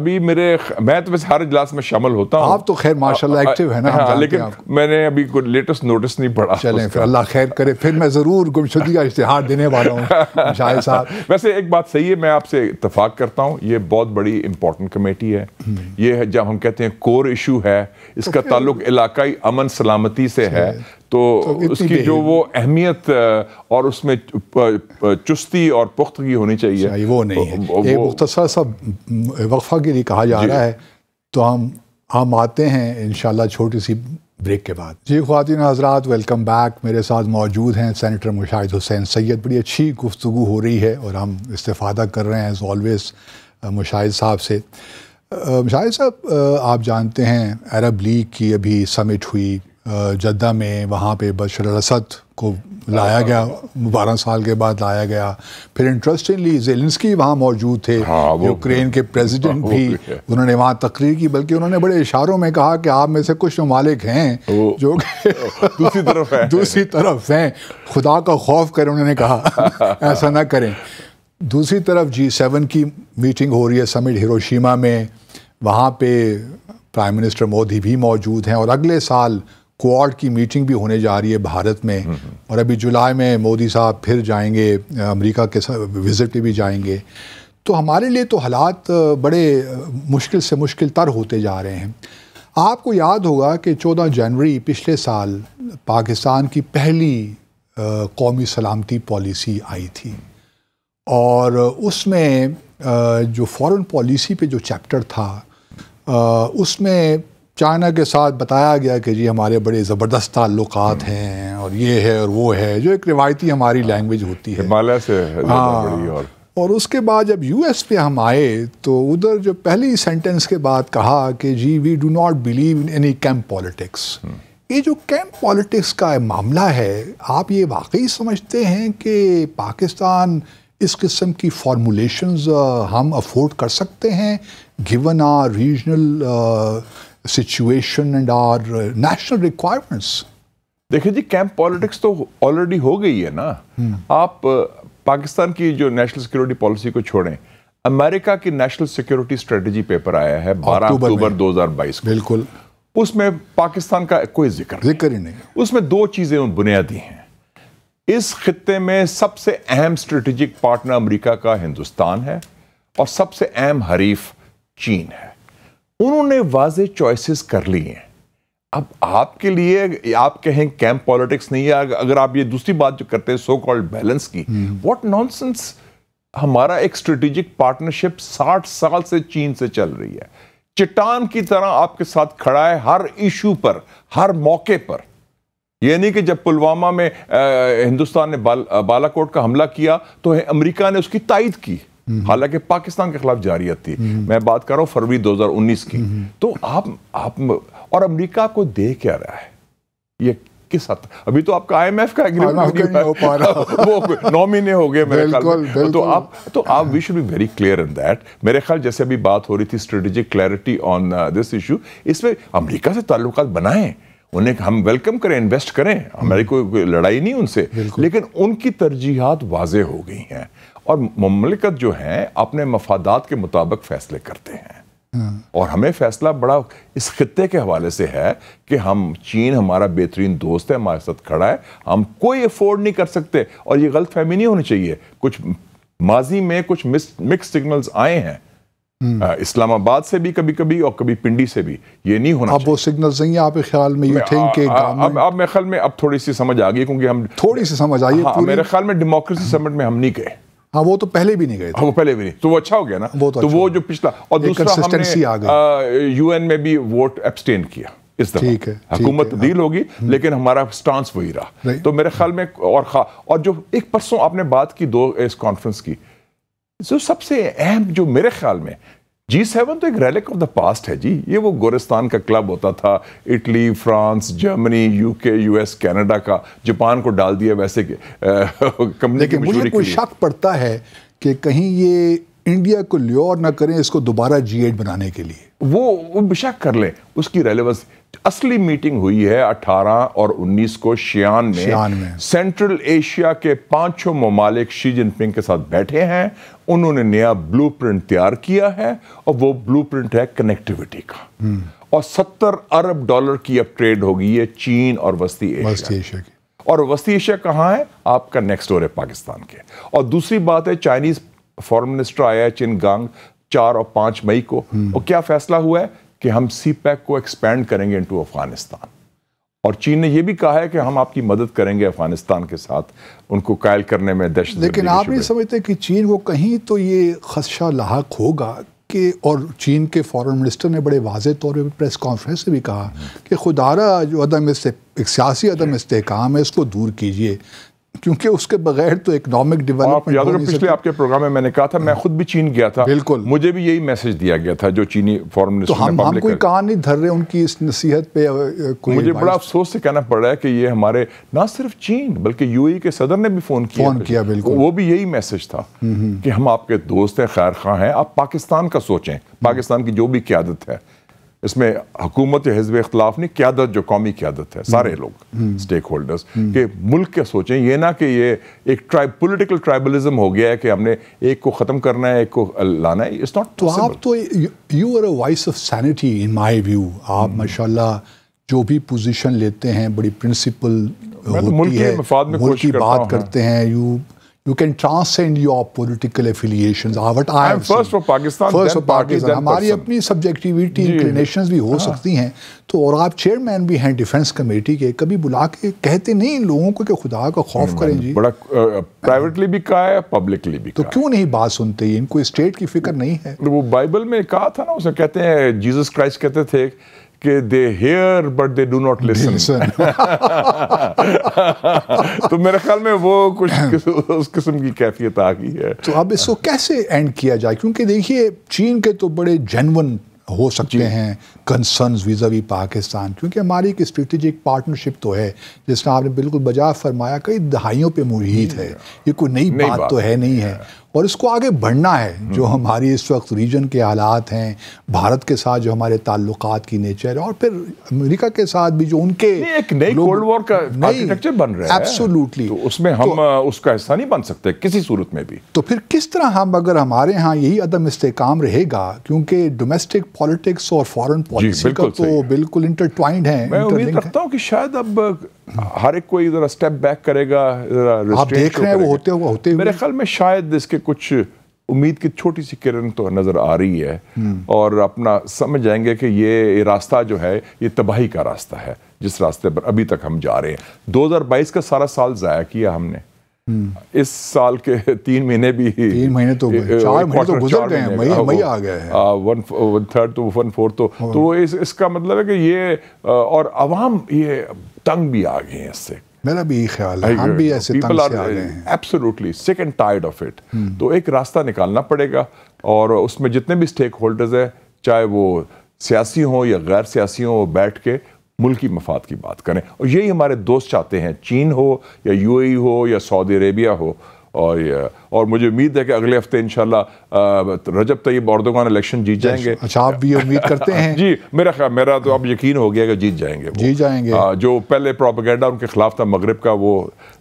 अभी मेरे मैं तो वैसे हर इजलास में शामिल होता हूँ आप तो खैर माशाल्लाह एक्टिव है ना हाँ, लेकिन मैंने अभी लेटेस्ट नोटिस नहीं पड़ा चलें फिर अल्लाह खैर करे फिर मैं ज़रूर गुमशुदगी का इश्तहार देने वाला हूँ शाहिद साहब वैसे एक बात सही है मैं आपसे इतफाक़ करता हूँ ये बहुत बड़ी इंपॉर्टेंट कमेटी है हम्म। ये है जब हम कहते हैं कोर इशू है इसका ताल्लुक इलाकाई अमन सलामती से है तो, तो उसकी जो वो अहमियत और उसमें चुस्ती और पुख्तगी होनी चाहिए, अच्छा, वो नहीं है वो, एक मुख्तसर सब वक्फा के लिए कहा जा रहा है तो हम हम आते हैं इन छोटी सी ब्रेक के बाद जी खातिन हजरात वेलकम बैक मेरे साथ मौजूद हैं सैनिटर मुशाहिद हुसैन सैयद बड़ी अच्छी गुफ्तु हो रही है और हम इस्ता कर रहे हैं एज़ ऑलवेज़ मुशाहिद साहब से मुशाहिद साहब आप जानते हैं अरब लीग की अभी समिट हुई जद्दा में वहाँ पे बशर असद को लाया गया बारह साल के बाद लाया गया फिर इंटरेस्टिंगली जेलिंसकी वहाँ मौजूद थे हाँ, यूक्रेन के प्रेसिडेंट हाँ, भी उन्होंने वहाँ तकरीर की बल्कि उन्होंने बड़े इशारों में कहा कि आप में से कुछ ममालिक हैं जो दूसरी तरफ हैं दूसरी तरफ हैं खुदा का खौफ करें उन्होंने कहा ऐसा ना करें दूसरी तरफ जी सेवन की मीटिंग हो रही है समिट हिरोशिमा में वहाँ पे प्राइम मिनिस्टर मोदी भी मौजूद हैं और अगले साल क्वाड की मीटिंग भी होने जा रही है भारत में और अभी जुलाई में मोदी साहब फिर जाएंगे अमेरिका के विज़िट पे भी जाएंगे तो हमारे लिए तो हालात बड़े मुश्किल से मुश्किल तर होते जा रहे हैं आपको याद होगा कि 14 जनवरी पिछले साल पाकिस्तान की पहली कौमी सलामती पॉलिसी आई थी और उसमें जो फॉरेन पॉलिसी पे जो चैप्टर था उसमें चाइना के साथ बताया गया कि जी हमारे बड़े ज़बरदस्त ताल्लुक हम्म। हैं और ये है और वो है जो एक रिवायती हमारी लैंग्वेज होती है हिमालय से हाँ और और उसके बाद जब यूएस पे हम आए तो उधर जो पहली सेंटेंस के बाद कहा कि जी we do not believe in any camp politics ये जो कैंप पॉलिटिक्स का मामला है आप ये वाकई समझते हैं कि पाकिस्तान इस किस्म की फॉर्मूलेशंस हम अफोर्ड कर सकते हैं given our regional situation and our national requirements देखिए जी कैंप पॉलिटिक्स तो ऑलरेडी हो गई है ना आप uh, पाकिस्तान की जो नेशनल सिक्योरिटी पॉलिसी को छोड़ें अमेरिका की नेशनल सिक्योरिटी स्ट्रेटजी पेपर आया है 12 अक्टूबर 2022 बिल्कुल उसमें पाकिस्तान का कोई जिक्र जिक्र ही नहीं उसमें दो चीज़ें बुनियादी हैं इस खत्े में सबसे अहम स्ट्रेटेजिक पार्टनर अमरीका का हिंदुस्तान है और सबसे अहम हरीफ चीन है उन्होंने वाज चॉइसेस कर ली हैं अब आपके लिए आप कहें कैंप पॉलिटिक्स नहीं है अगर आप ये दूसरी बात जो करते हैं सो कॉल्ड बैलेंस की व्हाट हम्म। नॉनसेंस हमारा एक स्ट्रेटेजिक पार्टनरशिप 60 साल से चीन से चल रही है चट्टान की तरह आपके साथ खड़ा है हर इशू पर हर मौके पर यह नहीं कि जब पुलवामा में आ, हिंदुस्तान ने बाल, बालाकोट का हमला किया तो अमेरिका ने उसकी ताइद की हम्म। हालांकि पाकिस्तान के खिलाफ जारियत थी हम्म। मैं बात कर रहा हूं फरवरी 2019 की हम्म। तो आप आप और अमेरिका को दे क्या रहा है ये किस हद अभी तो आपका आईएमएफ का एग्रीमेंट हो पा रहा वो नौ महीने हो गए मेरे ख्याल तो आप तो आप we should be very clear in that मेरे ख्याल जैसे अभी बात हो रही थी strategic clarity on this issue इसमें अमरीका से ताल्लुक बनाए उन्हें हम वेलकम करें इन्वेस्ट करें हमारी कोई लड़ाई नहीं उनसे लेकिन उनकी तरजीहत वाजे हो गई हैं और ममलिकत जो है अपने मफादात के मुताबिक फ़ैसले करते हैं हाँ। और हमें फैसला बड़ा इस खत्े के हवाले से है कि हम चीन हमारा बेहतरीन दोस्त है हमारे साथ खड़ा है हम कोई अफोर्ड नहीं कर सकते और ये गलत फहमी नहीं होनी चाहिए कुछ माजी में कुछ मिक्स सिग्नल्स आए हैं हम्म। इस्लामाबाद से भी कभी कभी और कभी पिंडी से भी ये नहीं होना अब वो सिग्नल नहीं आप ख्याल में यू थिंक अब अब मेरे ख्याल में अब थोड़ी सी समझ आ गई क्योंकि हम थोड़ी सी समझ आई हाँ, मेरे ख्याल में डेमोक्रेसी समिट में हम नहीं गए हाँ वो तो पहले भी नहीं गए हाँ वो पहले भी नहीं तो वो अच्छा हो गया ना वो तो, तो अच्छा वो जो पिछला और दूसरा हमने यूएन में भी वोट एब्सटेन किया इस तरह ठीक है हुकूमत डील हाँ। होगी हम्म। लेकिन हमारा स्टांस वही रहा तो मेरे ख्याल में और खा और जो एक परसों आपने बात की दो इस कॉन्फ्रेंस की जो सबसे अहम जो मेरे ख्याल में जी सेवन तो एक रेलिक ऑफ द पास्ट है जी ये वो गोरिस्तान का क्लब होता था Italy France Germany UK US Canada का जापान को डाल दिया वैसे के के मुझे कोई शक पड़ता है कि कहीं ये इंडिया को ल्योर ना करें इसको दोबारा जी बनाने के लिए वो वो बेशक कर ले उसकी रेलिवेंस असली मीटिंग हुई है 18 और 19 को शियान में, शियान में। सेंट्रल एशिया के पांचों ममालिक शी जिनपिंग के साथ बैठे हैं उन्होंने नया ब्लूप्रिंट तैयार किया है और वो ब्लूप्रिंट है कनेक्टिविटी का हम्म। और सत्तर अरब डॉलर की अब ट्रेड होगी है चीन और वस्ती एशिया, वस्ती एशिया की और वस्ती एशिया कहाँ है आपका नेक्स्ट डोर है पाकिस्तान के और दूसरी बात है चाइनीज फॉरन मिनिस्टर आया है गांग चार और पाँच मई को हम्म। और क्या फैसला हुआ है कि हम सी पैक e को एक्सपेंड करेंगे इनटू अफगानिस्तान और चीन ने यह भी कहा है कि हम आपकी मदद करेंगे अफगानिस्तान के साथ उनको कायल करने में दहशत लेकिन आप नहीं समझते कि चीन को कहीं तो ये खदशा लाक होगा कि और चीन के फॉरेन मिनिस्टर ने बड़े वाज तौर पर प्रेस कॉन्फ्रेंस में भी कहा हम्म। कि खुदारा जो अदम इससे एक सियासी अदम हम्म। इसकाम है इसको दूर कीजिए क्योंकि उसके बगैर तो इकोनॉमिक डेवलपमेंट याद पिछले आपके प्रोग्राम में मैंने कहा था मैं खुद भी चीन गया था बिल्कुल मुझे भी यही मैसेज दिया गया था जो चीनी फॉरन मिनिस्टर तो हम, हम कोई नहीं धर रहे उनकी इस नसीहत पे कोई मुझे बड़ा अफसोस से कहना पड़ रहा है कि ये हमारे ना सिर्फ चीन बल्कि यू के सदर ने भी फोन किया फोन किया बिल्कुल वो भी यही मैसेज था हम्म, हम्म। कि हम आपके दोस्त हैं खैर खां हैं आप पाकिस्तान का सोचें पाकिस्तान की जो भी क्यादत है इसमें हुकूमत हिजब इख्तलाफ नहीं क्यादत जो कौमी क्यादत है सारे हम्म। लोग स्टेक होल्डर्स के मुल्क के सोचें ये ना कि ये एक ट्राइब पोलिटिकल ट्राइबलिज्म हो गया है कि हमने एक को ख़त्म करना है एक को लाना है इट्स नॉट तो आप तो you are a voice of sanity in my view आप हम्म। माशा जो भी पोजीशन लेते हैं बड़ी प्रिंसिपल तो होती तो है मुल्क की बात हाँ। करते हैं you you can transcend your political affiliation What I am first for Pakistan, first for हमारी अपनी सब्जेक्टिविटी इंक्लिनेशन भी हो हाँ। सकती हैं तो और आप चेयरमैन भी हैं डिफेंस कमेटी के कभी बुला के कहते नहीं लोगों को कि खुदा का खौफ करें जी बड़ा प्राइवेटली भी कहा है पब्लिकली भी तो क्यों नहीं बात सुनते इनको स्टेट की फिक्र नहीं है वो बाइबल में कहा था ना उसे कहते हैं जीसस क्राइस्ट कहते थे कि they hear but they do not listen तो मेरे ख्याल में वो कुछ किस, उस किस्म की कैफियत आ गई है तो अब इसको कैसे एंड किया जाए क्योंकि देखिए चीन के तो बड़े जेनवन हो सकते हैं कंसर्न वीज़ा वी पाकिस्तान क्योंकि हमारी एक स्ट्रेटेजिक पार्टनरशिप तो है जिसका आपने बिल्कुल बजा फरमाया कई दहाइयों पे मुहित है ये कोई नई बात, बात तो है नहीं है, है। और इसको आगे बढ़ना है हम्म। जो हमारी इस वक्त रीजन के हालात हैं भारत के साथ जो हमारे ताल्लुक की नेचर है और फिर अमेरिका के साथ भी जो उनके एक नई कोल्ड वॉर का आर्किटेक्चर बन रहा है एब्सोल्युटली तो उसमें हम तो, उसका हिस्सा नहीं बन सकते किसी सूरत में भी तो फिर किस तरह हम अगर हमारे यहाँ यही अदम इसकाम रहेगा क्योंकि डोमेस्टिक पॉलिटिक्स और फॉरन का तो बिल्कुल इंटरट्वाइंड है मैं उम्मीद हूँ कि शायद अब हर एक कोई ज़रा स्टेप बैक करेगा ज़रा आप देख रहे हैं वो होते हुए होते हुए मेरे ख्याल में शायद इसके कुछ उम्मीद की छोटी सी किरण तो नज़र आ रही है हम्म। और अपना समझ जाएंगे कि ये रास्ता जो है ये तबाही का रास्ता है जिस रास्ते पर अभी तक हम जा रहे हैं 2022 का सारा साल ज़ाया किया हमने इस साल के तीन महीने भी तीन महीने तो चार महीने तो गुजर गए हैं मई मई आ गए हैं वन थर्ड तो वन फोर्थ तो तो इस इसका मतलब है कि ये और आवाम ये तंग भी आ गए हैं इससे मेरा भी ख्याल है हम भी ऐसे तंग से आ uh, गए हैं absolutely sick and tired of it तो एक रास्ता निकालना पड़ेगा और उसमें जितने भी स्टेक होल्डर्स हैं चाहे वो सियासी हों या गैर सियासी हों बैठ के मुल्की मफाद की बात करें और यही हमारे दोस्त चाहते हैं चीन हो या ए हो या सऊदी अरेबिया हो और और मुझे उम्मीद है कि अगले हफ्ते इन रजब तैयब अर्दोगान इलेक्शन जीत जाएंगे अच्छा आप भी उम्मीद करते हैं जी मेरा ख्याल मेरा तो अब यकीन हो गया कि जीत जाएंगे जीत जाएंगे आ, जो पहले प्रोपागेंडा उनके खिलाफ था मगरब का वो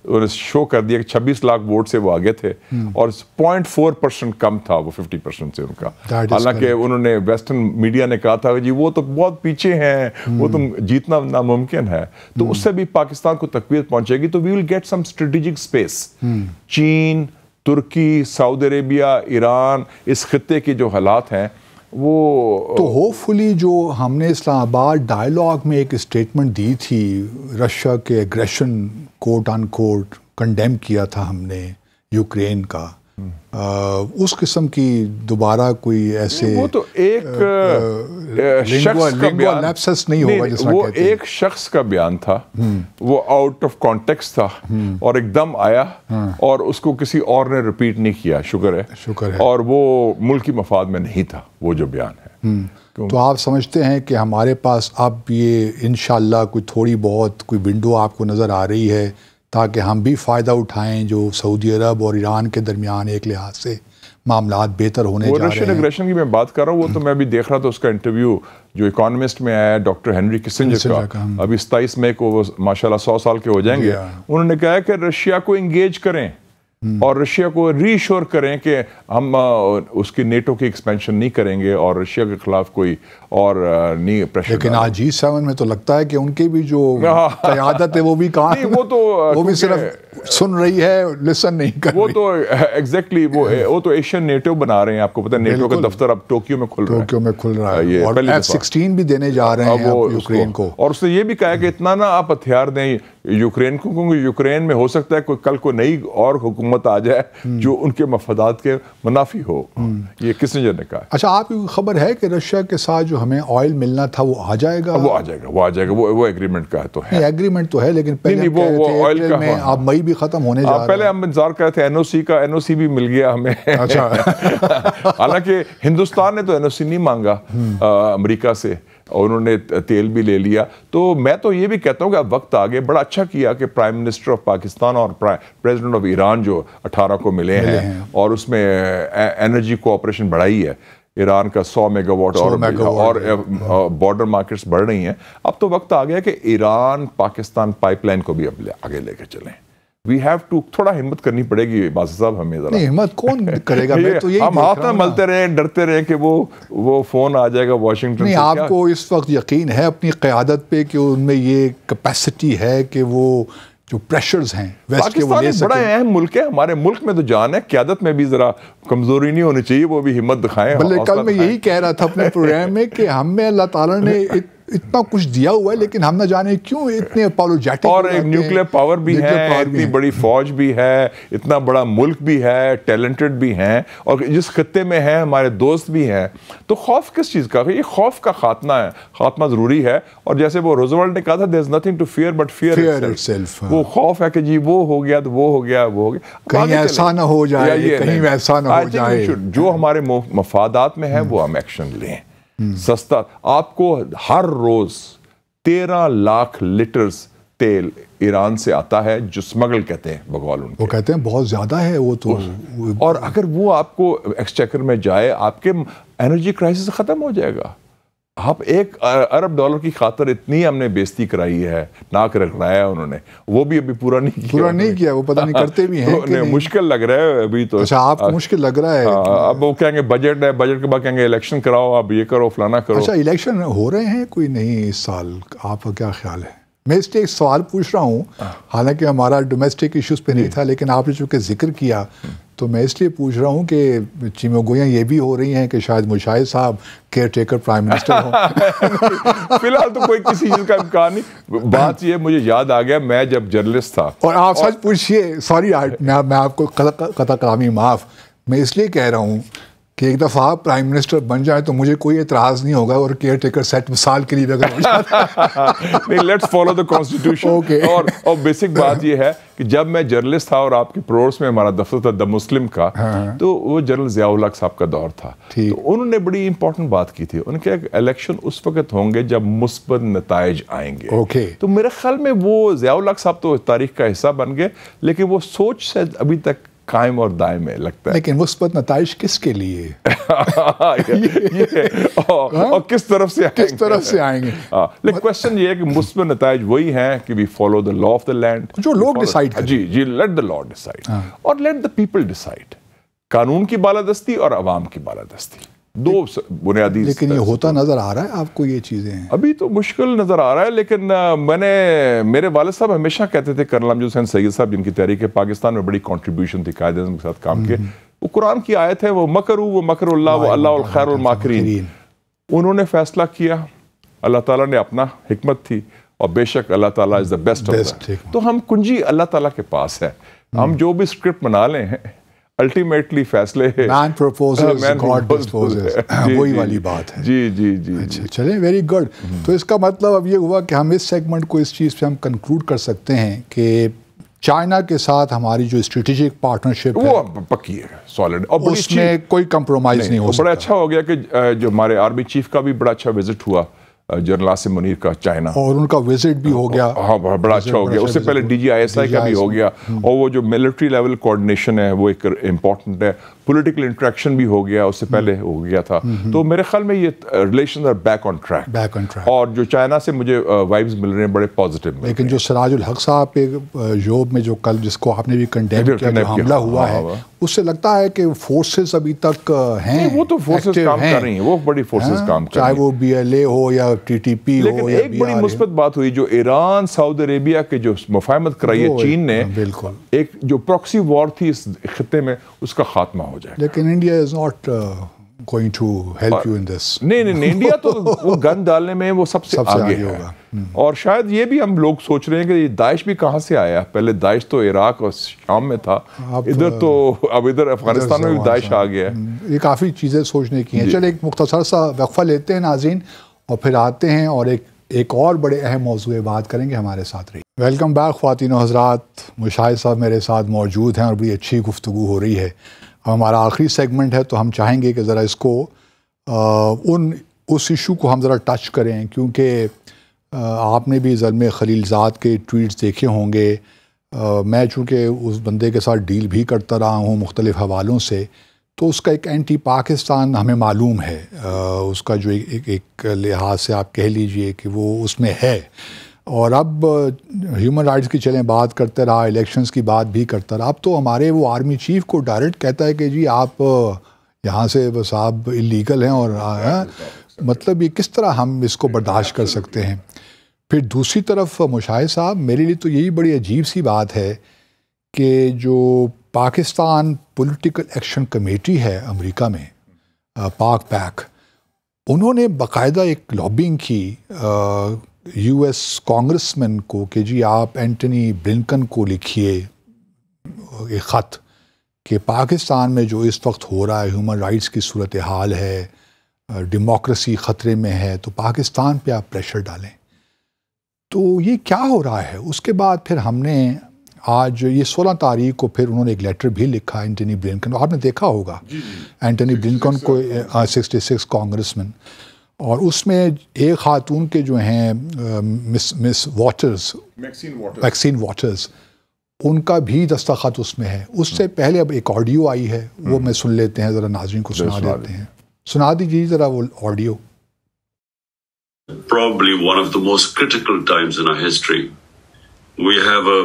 उन्होंने शो कर दिया कि 26 लाख वोट से वो आगे थे हम्म। और 0.4 परसेंट कम था वो 50 परसेंट से उनका हालांकि उन्होंने वेस्टर्न मीडिया ने कहा था जी वो तो बहुत पीछे हैं वो तो हम्म। जीतना नामुमकिन है तो हम्म। उससे भी पाकिस्तान को तकबीत पहुंचेगी तो we will get some strategic space चीन तुर्की सऊदी अरेबिया ईरान इस खत्े के जो हालात हैं वो तो होपफुली जो हमने इस्लामाबाद डायलॉग में एक स्टेटमेंट दी थी रशिया के aggression court on court condemn किया था हमने यूक्रेन का आ, उस किस्म की दोबारा कोई ऐसे वो तो एक शख्स का बयान नहीं होगा वो एक शख्स का बयान था हम्म। वो आउट ऑफ कॉन्टेक्स्ट था हम्म। और एकदम आया हाँ। और उसको किसी और ने रिपीट नहीं किया शुक्र है शुक्र है और वो मुल्क की मफाद में नहीं था वो जो बयान है हम्म। तो आप समझते हैं कि हमारे पास अब ये इन कोई थोड़ी बहुत कोई विंडो आपको नज़र आ रही है ताकि हम भी फ़ायदा उठाएं जो सऊदी अरब और ईरान के दरमियान एक लिहाज से मामला बेहतर होने जा रहे हैं एग्रेशन की मैं बात कर रहा हूँ वो तो मैं अभी देख रहा था उसका इंटरव्यू जो इकोनॉमिस्ट में आया डॉक्टर हेनरी किसिंजर का हाँ। अभी सताईस मई को वो माशाल्लाह सौ साल के हो जाएंगे उन्होंने कहा कि रशिया को इंगेज करें Hmm. और रशिया को रीश्योर करें कि हम उसकी नेटो की एक्सपेंशन नहीं करेंगे और रशिया के खिलाफ कोई और नहीं प्रेशर लेकिन आज जी सेवन में तो लगता है कि उनके भी जो हाँ। क्यादत है वो भी कहाँ वो तो वो भी सिर्फ सुन रही है लिसन नहीं कर वो रही। तो एग्जैक्टली वो वो तो एशियन नेटो बना रहे हैं आपको पता है नेटो का दफ्तर अब टोक्यो में खुल रहा है टोक्यो में खुल रहा है ये और एफ सिक्सटीन भी देने जा रहे हैं वो यूक्रेन को और उसने ये भी कहा कि इतना ना आप हथियार दें यूक्रेन को क्योंकि यूक्रेन में हो सकता है कोई कल को नई और हुकूमत हुकूमत आ जाए जो उनके मफादात के मुनाफी हो ये किसिंजर ने कहा अच्छा आपकी खबर है कि रशिया के साथ जो हमें ऑयल मिलना था वो आ जाएगा वो आ जाएगा वो आ जाएगा वो वो एग्रीमेंट का है तो है एग्रीमेंट तो है लेकिन पहले वो ऑयल में हाँ। अब मई भी खत्म होने जा पहले हम इंतजार कर रहे थे एनओसी का एनओसी भी मिल गया हमें अच्छा हालांकि हिंदुस्तान ने तो एनओसी नहीं मांगा हम्म। अमरीका से और उन्होंने तेल भी ले लिया तो मैं तो ये भी कहता हूँ कि अब वक्त आगे बड़ा अच्छा किया कि प्राइम मिनिस्टर ऑफ पाकिस्तान और प्रेसिडेंट ऑफ ईरान जो 18 को मिले, मिले हैं, हैं और उसमें एनर्जी कोऑपरेशन बढ़ाई है ईरान का 100 मेगावाट और और बॉर्डर मार्केट्स बढ़ रही हैं अब तो वक्त आ गया कि ईरान पाकिस्तान पाइपलाइन को भी अब आगे लेकर चलें वी हैव टू थोड़ा हिम्मत करनी पड़ेगी बादशाह साहब हमें जरा हिम्मत कौन करेगा मैं तो यही हम हाथ में मलते रहे डरते रहे कि वो वो फ़ोन आ जाएगा वाशिंगटन नहीं आपको इस वक्त यकीन है अपनी क़्यादत पे कि उनमें ये कैपेसिटी है कि वो जो प्रेशर्स हैं वेस्ट के वो बड़ा अहम मुल्क है हमारे मुल्क में तो जान है क्यादत में भी ज़रा कमज़ोरी नहीं होनी चाहिए वो भी हिम्मत दिखाएं बल्कि कल मैं यही कह रहा था अपने प्रोग्राम में कि हमें अल्लाह ताला ने इतना कुछ दिया हुआ है लेकिन हम ना जाने क्यों इतने अपोलोजेटिक और एक न्यूक्लियर पावर भी है पावर इतनी भी बड़ी फौज भी है इतना बड़ा मुल्क भी है टैलेंटेड भी हैं और जिस खत्े में हैं हमारे दोस्त भी हैं तो खौफ किस चीज़ का ये खौफ का खात्मा है खात्मा ज़रूरी है और जैसे वो रोजवर्ल्ड ने कहा था there is nothing to fear but fear वो खौफ है कि जी वो हो गया तो वो हो गया वो हो गया कहीं ऐसा ना हो जाए कहीं वैसा ना हो जाए जो हमारे मफादात में है वो हम एक्शन लें सस्ता आपको हर रोज तेरह लाख लीटर्स तेल ईरान से आता है जो स्मगल कहते हैं बगौल उनको वो कहते हैं बहुत ज़्यादा है वो तो और अगर वो आपको एक्सचेकर में जाए आपके एनर्जी क्राइसिस ख़त्म हो जाएगा हम एक अरब डॉलर की खातर इतनी हमने बेजती कराई है नाक है उन्होंने वो भी अभी पूरा नहीं किया पूरा नहीं किया वो पता नहीं करते भी हैं तो मुश्किल लग रहा है अभी तो अच्छा आपको हाँ। मुश्किल लग रहा है आ, हाँ, अब वो कहेंगे बजट है बजट के बाद कहेंगे इलेक्शन कराओ अब ये करो फलाना करो अच्छा इलेक्शन हो रहे हैं कोई नहीं इस साल आपका क्या ख्याल है मैं इसलिए एक सवाल पूछ रहा हूँ हाँ। हालांकि हमारा डोमेस्टिक इश्यूज़ पे नहीं था लेकिन आपने चूंकि जिक्र किया तो मैं इसलिए पूछ रहा हूँ कि चीमोगोयाँ ये भी हो रही हैं कि शायद मुशाह साहब केयर टेकर प्राइम मिनिस्टर हो फिलहाल तो कोई किसी चीज़ का इम्कान नहीं बात ये मुझे याद आ गया मैं जब जर्नलिस्ट था और आप सच पूछिए सॉरी मैं मैं आपको कथा कलामी माफ़ मैं इसलिए कह रहा हूँ कि एक दफ़ा प्राइम मिनिस्टर बन जाए तो मुझे कोई एतराज़ नहीं होगा और केयर टेकर सेट मिसाल के लिए अगर नहीं let's follow the constitution okay और और बेसिक बात यह है कि जब मैं जर्नलिस्ट था और आपके पड़ोस में हमारा दफ्तर था द मुस्लिम का हाँ। तो वो जनरल जियाउल साहब का दौर था तो उन्होंने बड़ी इंपॉर्टेंट बात की थी उनके इलेक्शन उस वक्त होंगे जब मुस्बत नतज आएंगे ओके तो मेरे ख्याल में वो जियाउल साहब तो तारीख का हिस्सा बन गए लेकिन वो सोच से अभी तक कायम और दायम है लगता है लेकिन मुस्बत नतज किसके लिए ये, ये, और, हाँ? और किस तरफ से किस तरफ से आएंगे हाँ, लेकिन क्वेश्चन ये है कि मुस्बत नतज वही है कि we follow the law of the land जो लोग डिसाइड हाँ, जी जी लेट द लॉ डिसाइड और लेट द पीपल डिसाइड कानून की बालादस्ती और आवाम की बालादस्ती दो बुनियादी लेकिन ये होता तो। नज़र आ रहा है आपको ये चीज़ें हैं अभी तो मुश्किल नज़र आ रहा है लेकिन मैंने मेरे वाले साहब हमेशा कहते थे कर्नल अमजद हुसैन सैद साहब जिनकी तहरीक है पाकिस्तान में बड़ी कॉन्ट्रीब्यूशन थी कायदे के साथ काम के हम्म। वो कुरान की आयत है वो मकर वो मकर वो अल्लाह खैर उन्होंने फैसला किया अल्लाह तला ने अपना हिकमत थी और बेशक अल्लाह ताला इज़ द बेस्ट ऑफ तो हम कुंजी अल्लाह ताला के पास है हम हम्म। जो भी स्क्रिप्ट बना लें अल्टीमेटली फैसले मैन प्रोपोजेस हाँ, वही वाली बात है जी जी जी अच्छा चले वेरी गुड तो इसका मतलब अब ये हुआ कि हम इस सेगमेंट को इस चीज़ पे हम कंक्लूड कर सकते हैं कि चाइना के साथ हमारी जो स्ट्रेटेजिक पार्टनरशिप वो पक्की है सॉलिड और उसमें कोई कंप्रोमाइज़ नहीं, नहीं हो बड़ा अच्छा हो गया कि जो हमारे आर्मी चीफ का भी बड़ा अच्छा विजिट हुआ जनरल आसिम मुनीर का चाइना और उनका विजिट भी हो गया हाँ, हाँ बड़ा अच्छा हो गया अच्छा उससे पहले डीजीआईएसआई आई एस आई का भी हो गया हम्म। और वो जो मिलिट्री लेवल कोऑर्डिनेशन है वो एक इम्पॉर्टेंट है पॉलिटिकल इंट्रैक्शन भी हो गया उससे पहले हो गया था तो मेरे ख्याल में ये relation are back on track back on track और जो चाइना से मुझे वाइब्स मिल रहे हैं बड़े पॉजिटिव लेकिन जो सराजुल हक साहब पे योब में जो कल जिसको आपने भी कंडेम किया हमला हुआ हाँ, है हाँ, हाँ। उससे लगता है कि फोर्सेस अभी तक हैं वो तो फोर्सेस काम कर रही हैं वो बड़ी फोर्सेस काम कर चाहे वो बीएलए हो या टीटीपी हो या एक बड़ी मुस्बत बात हुई जो ईरान सऊदी अरेबिया के जो मुफाहमत कराई है चीन ने बिल्कुल एक जो प्रॉक्सी वॉर थी इस खत्ते में उसका खात्मा हो जाएगा लेकिन India is not going to help you in this नहीं नहीं इंडिया तो वो गन डालने में वो सबसे, सबसे आगे, आगे होगा हम्म। और शायद ये भी हम लोग सोच रहे हैं कि ये दाइश भी कहाँ से आया पहले दाइश तो इराक और शाम में था इधर तो uh, अब इधर अफगानिस्तान में भी दाइश आ गया है ये काफ़ी चीज़ें सोचने की हैं चलो एक मुख्तसर सा वक्फ़ा लेते हैं नाजीन और फिर आते हैं और एक एक और बड़े अहम मौजूद बात करेंगे हमारे साथ रही वेलकम बैक खुवान हजरात मुशाह साहब मेरे साथ मौजूद हैं और बड़ी अच्छी गुफ्तु हो रही है हमारा आखिरी सेगमेंट है तो हम चाहेंगे कि ज़रा इसको आ, उन उस इशू को हम ज़रा टच करें क्योंकि आपने भी जलम खलीलजाद के ट्वीट्स देखे होंगे आ, मैं चूँकि उस बंदे के साथ डील भी करता रहा हूँ मुख्तलिफ़ हवालों से तो उसका एक एंटी पाकिस्तान हमें मालूम है आ, उसका जो एक, एक, एक लिहाज से आप कह लीजिए कि वो उसमें है और अब ह्यूमन uh, राइट्स की चलें बात करता रहा इलेक्शंस की बात भी करता रहा अब तो हमारे वो आर्मी चीफ को डायरेक्ट कहता है कि जी आप uh, यहाँ से बस आप इलीगल हैं और आ, uh, मतलब ये किस तरह हम इसको बर्दाश्त कर सकते हैं फिर दूसरी तरफ मुशाह साहब मेरे लिए तो यही बड़ी अजीब सी बात है कि जो पाकिस्तान पॉलिटिकल एक्शन कमेटी है अमेरिका में पाक पैक उन्होंने बाकायदा एक लॉबिंग की यूएस कांग्रेसमैन को कि जी आप एंटनी ब्लिंकन को लिखिए एक ख़त कि पाकिस्तान में जो इस वक्त हो रहा है ह्यूमन राइट्स की सूरत हाल है डेमोक्रेसी ख़तरे में है तो पाकिस्तान पे आप प्रेशर डालें तो ये क्या हो रहा है उसके बाद फिर हमने आज ये 16 तारीख को फिर उन्होंने एक लेटर भी लिखा एंटनी ब्लिंकन आपने देखा होगा एंटनी ब्लिंकन को सिक्सटी सिक्स कांग्रेसमैन और उसमें एक खातून के जो हैं miss miss Waters Maxine Waters उनका भी दस्तखत उसमें है उससे पहले अब एक ऑडियो आई है वो मैं सुन लेते हैं ज़रा नाजरन को सुना देते हैं सुना दीजिए ज़रा वो audio Probably one of the most critical times in our history. We have a,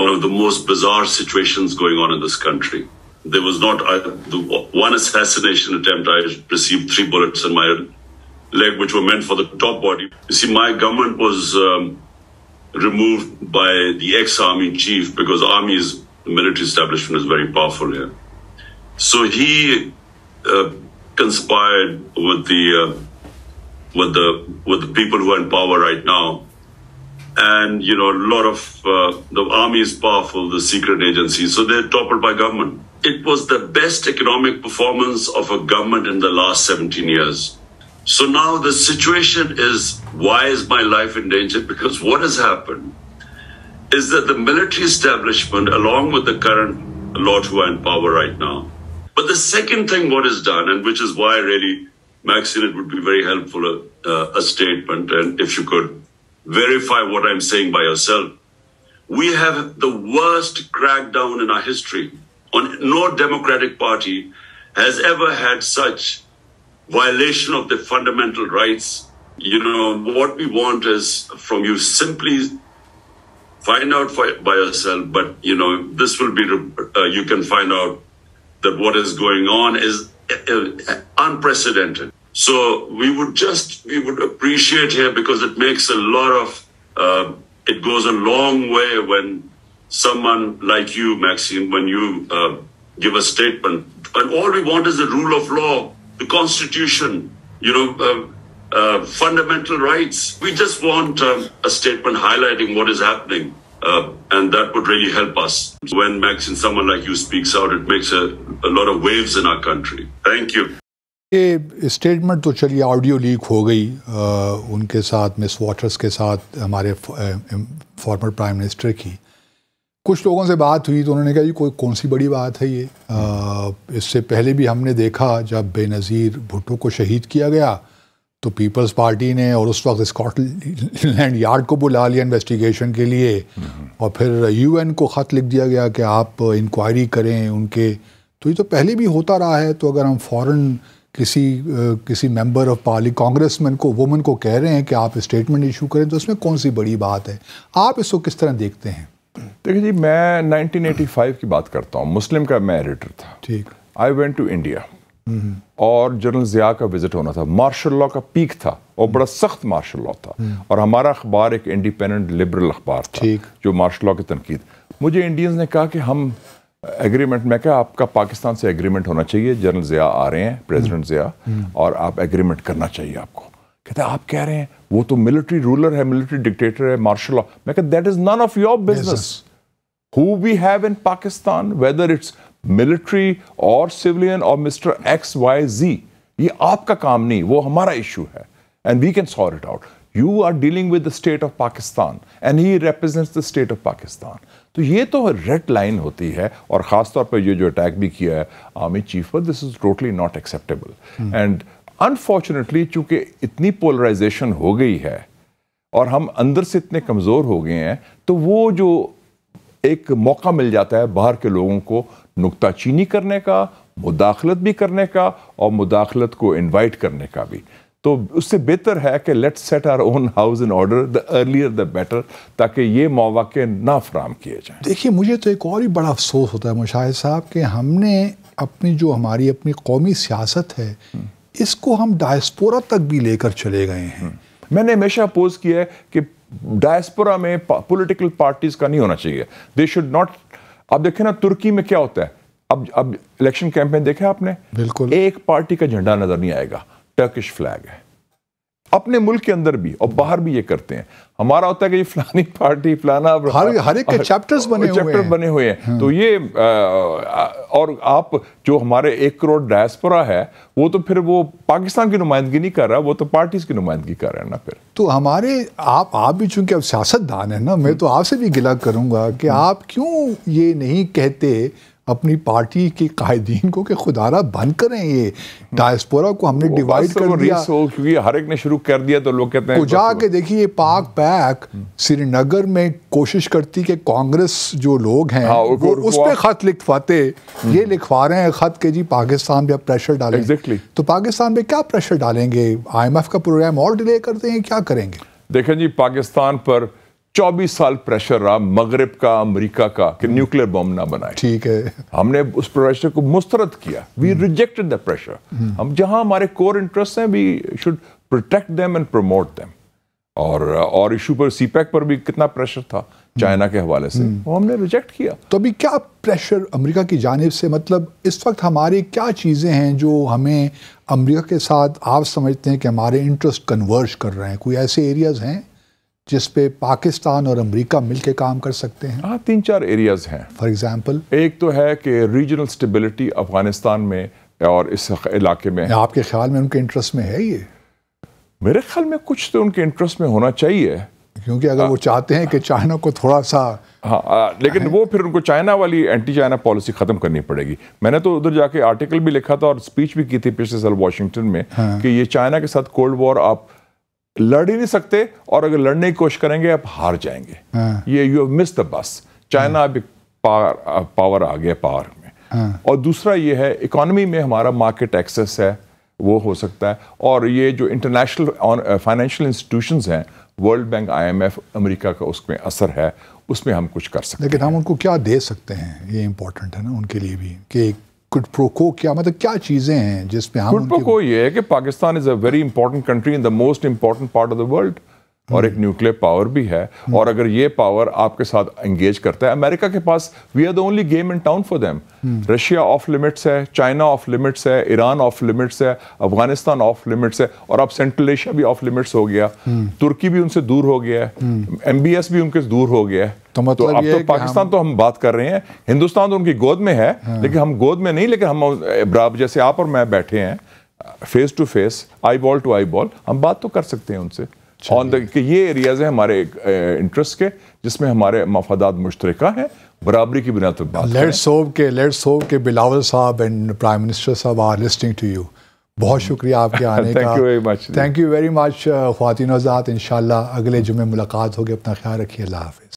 one of the most bizarre situations going on in this country. There was not I, the, one assassination attempt. I received three bullets in my leg which were meant for the top body. You see, my government was um, removed by the ex-army chief because army is the military establishment is very powerful here. So he uh, conspired with the uh, with the with the people who are in power right now, and you know a lot of uh, the army is powerful, the secret agencies, so they're toppled by government. It was the best economic performance of a government in the last 17 years. So now the situation is why is my life in danger? Because what has happened is that the military establishment, along with the current lot who are in power right now, but the second thing what is done, and which is why really, Maxine, it would be very helpful uh, uh, a statement, and if you could verify what I'm saying by yourself. We have the worst crackdown in our history. On no democratic party has ever had such violation of the fundamental rights. You know, what we want is from you simply find out for, by yourself, but you know, this will be, uh, you can find out that what is going on is uh, unprecedented. So we would just, we would appreciate here because it makes a lot of, uh, it goes a long way when someone like you, Maxime, when you uh, give a statement. And all we want is the rule of law the constitution, you know, uh, uh, fundamental rights. We just want um, a statement highlighting what is happening. Uh, and that would really help us. When Max and someone like you speaks out, it makes a, a lot of waves in our country. Thank you. ये statement तो चलिए audio leak हो गई आ, uh, उनके साथ miss waters के साथ हमारे फॉर्मर प्राइम मिनिस्टर की कुछ लोगों से बात हुई तो उन्होंने कहा ये कोई कौन सी बड़ी बात है ये इससे पहले भी हमने देखा जब बेनज़ीर भुट्टो को शहीद किया गया तो पीपल्स पार्टी ने और उस वक्त स्कॉटलैंड यार्ड को बुला लिया इन्वेस्टिगेशन के लिए हम्म। और फिर यूएन को ख़त लिख दिया गया कि आप इंक्वायरी करें उनके तो ये तो पहले भी होता रहा है तो अगर हम फॉरेन किसी किसी मेंबर ऑफ पार्ली कांग्रेसमैन को वुमेन को कह रहे हैं कि आप स्टेटमेंट इशू करें तो उसमें कौन सी बड़ी बात है आप इसको किस तरह देखते हैं देखिए जी मैं 1985 की बात करता हूँ मुस्लिम का मैं एडिटर था ठीक आई वेंट टू इंडिया और जनरल ज़िया का विज़िट होना था मार्शल लॉ का पीक था और बड़ा सख्त मार्शल लॉ था हम्म। और हमारा अखबार एक इंडिपेंडेंट लिबरल अखबार था जो मार्शल लॉ की तनकीद मुझे इंडियंस ने कहा कि हम एग्रीमेंट में क्या आपका पाकिस्तान से एग्रीमेंट होना चाहिए जनरल ज़िया आ रहे हैं प्रेजिडेंट हम्म। ज़िया हम्म। और आप एग्रीमेंट करना चाहिए आपको कहते आप कह रहे हैं वो तो मिलिट्री रूलर है मिलिट्री डिक्टेटर है मार्शल लॉ मैं कहा that is none of your business who we have in Pakistan whether it's military और सिविलियन और मिस्टर एक्स वाई जी ये आपका काम नहीं वो हमारा इशू है and we can solve it out you are dealing with the state of Pakistan and he represents the state of Pakistan तो ये तो रेड लाइन होती है और ख़ासतौर पर ये जो अटैक भी किया है आर्मी चीफ पर this is totally not acceptable and unfortunately चूंकि इतनी पोलराइजेशन हो गई है और हम अंदर से इतने कमज़ोर हो गए हैं तो वो जो एक मौका मिल जाता है बाहर के लोगों को नुकताचीनी करने का मुदाखलत भी करने का और मुदाखलत को इनवाइट करने का भी तो उससे बेहतर है कि let's set our own house in order the earlier the better ताकि ये मौाक़े ना फ्राहम किए जाए देखिए मुझे तो एक और ही बड़ा अफसोस होता है मुशाह साहब कि हमने अपनी जो हमारी अपनी कौमी सियासत है इसको हम डायस्पोरा तक भी लेकर चले गए हैं हम्म। मैंने हमेशा अपोज किया है कि डायस्पोरा में पॉलिटिकल पार्टीज का नहीं होना चाहिए दे शुड नॉट अब देखे ना तुर्की में क्या होता है अब अब इलेक्शन कैंपेन देखा आपने बिल्कुल एक पार्टी का झंडा नजर नहीं आएगा टर्किश फ्लैग है अपने मुल्क के अंदर भी और बाहर भी ये करते हैं हमारा होता है कि ये फलानी पार्टी फलाना हर हर एक चैप्टर्स बने चैप्टर हुए बने हुए हैं हम्म। तो ये आ, और आप जो हमारे एक करोड़ डायस्पोरा है वो तो फिर वो पाकिस्तान की नुमाइंदगी नहीं कर रहा वो तो पार्टीज की नुमाइंदगी कर रहा है ना फिर तो हमारे आप आप भी चूंकि अब सियासतदान है ना मैं तो आपसे भी गिला करूंगा कि हम्म। आप क्यों ये नहीं कहते अपनी पार्टी के कायदीन को कि खुदारा बंद करें ये डायस्पोरा को हमने डिवाइड कर दिया क्योंकि हर एक ने शुरू कर दिया तो लोग कहते हैं जा के देखिए ये पाक हम्म। पैक हम्म। श्रीनगर में कोशिश करती कि कांग्रेस जो लोग हैं हाँ, वो उस पर खत लिखवाते हम्म। ये लिखवा रहे हैं खत के जी पाकिस्तान पे प्रेशर डालें exactly. तो पाकिस्तान पे क्या प्रेशर डालेंगे आई का प्रोग्राम और डिले करते हैं क्या करेंगे देखें जी पाकिस्तान पर 24 साल प्रेशर रहा मगरब का अमेरिका का कि हम्म। न्यूक्लियर बम ना बनाए ठीक है हमने उस प्रेशर को मुस्तरद किया वी रिजेक्टेड द प्रेशर हम जहां हमारे कोर इंटरेस्ट हैं we should protect them and promote them और और इशू पर सीपैक पर भी कितना प्रेशर था हम्म। चाइना के हवाले से हम्म। वो हमने रिजेक्ट किया तो अभी क्या प्रेशर अमेरिका की जानब से मतलब इस वक्त हमारी क्या चीज़ें हैं जो हमें अमेरिका के साथ आप समझते हैं कि हमारे इंटरेस्ट कन्वर्ज कर रहे हैं कोई ऐसे एरियाज़ हैं जिस पे पाकिस्तान और अमेरिका मिलकर काम कर सकते हैं हाँ तीन चार एरियाज हैं फॉर एग्जांपल एक तो है कि रीजनल स्टेबिलिटी अफगानिस्तान में और इस इलाके में आपके ख्याल में उनके इंटरेस्ट में है ये मेरे ख्याल में कुछ तो उनके इंटरेस्ट में होना चाहिए क्योंकि अगर आ, हाँ। वो चाहते हैं कि चाइना को थोड़ा सा हाँ लेकिन वो फिर उनको चाइना वाली एंटी चाइना पॉलिसी ख़त्म करनी पड़ेगी मैंने तो उधर जाके आर्टिकल भी लिखा था और स्पीच भी की थी पिछले साल वाशिंगटन में हाँ। कि ये चाइना के साथ कोल्ड वॉर आप लड़ ही नहीं सकते और अगर लड़ने की कोशिश करेंगे आप हार जाएंगे हाँ। ये you have miss the bus China हाँ। अभी पावर पावर आ गया पावर में हाँ। और दूसरा ये है इकोनॉमी में हमारा मार्केट एक्सेस है वो हो सकता है और ये जो इंटरनेशनल फाइनेंशियल इंस्टीट्यूशंस हैं वर्ल्ड बैंक आईएमएफ अमेरिका का उसमें असर है उसमें हम कुछ कर सकते हैं लेकिन हम उनको क्या दे सकते हैं ये इम्पोर्टेंट है ना उनके लिए भी कि एक कुडप्रोको क्या मतलब क्या चीज़ें हैं जिसपे हम कुडप्रोको ये है कि Pakistan is a very important country in the most important part of the world और एक न्यूक्लियर पावर भी है और अगर ये पावर आपके साथ एंगेज करता है अमेरिका के पास we are the only game in town for them Russia off limits है चाइना ऑफ लिमिट्स है ईरान ऑफ लिमिट्स है अफगानिस्तान ऑफ लिमिट्स है और अब सेंट्रल एशिया भी ऑफ लिमिट्स हो गया तुर्की भी उनसे दूर हो गया है एम भी उनके दूर हो गया है तो मतलब तो अब तो पाकिस्तान हम... तो हम बात कर रहे हैं हिंदुस्तान तो उनकी गोद में है हाँ। लेकिन हम गोद में नहीं लेकिन हम जैसे आप और मैं बैठे हैं face to face eyeball to eyeball हम बात तो कर सकते हैं उनसे ऑन द ये एरियाज हैं हमारे इंटरेस्ट के जिसमें हमारे मफादात मुश्तरक हैं बराबरी की बिना तो लेट लेट्स के लेट होप के Bilawal sahab and prime minister sahab are listening to you बहुत शुक्रिया आपके आने का thank you very much thank you very much खातिन आजाद इन अगले जुमे मुलाकात होगी अपना ख्याल रखिए अल्लाह हाफि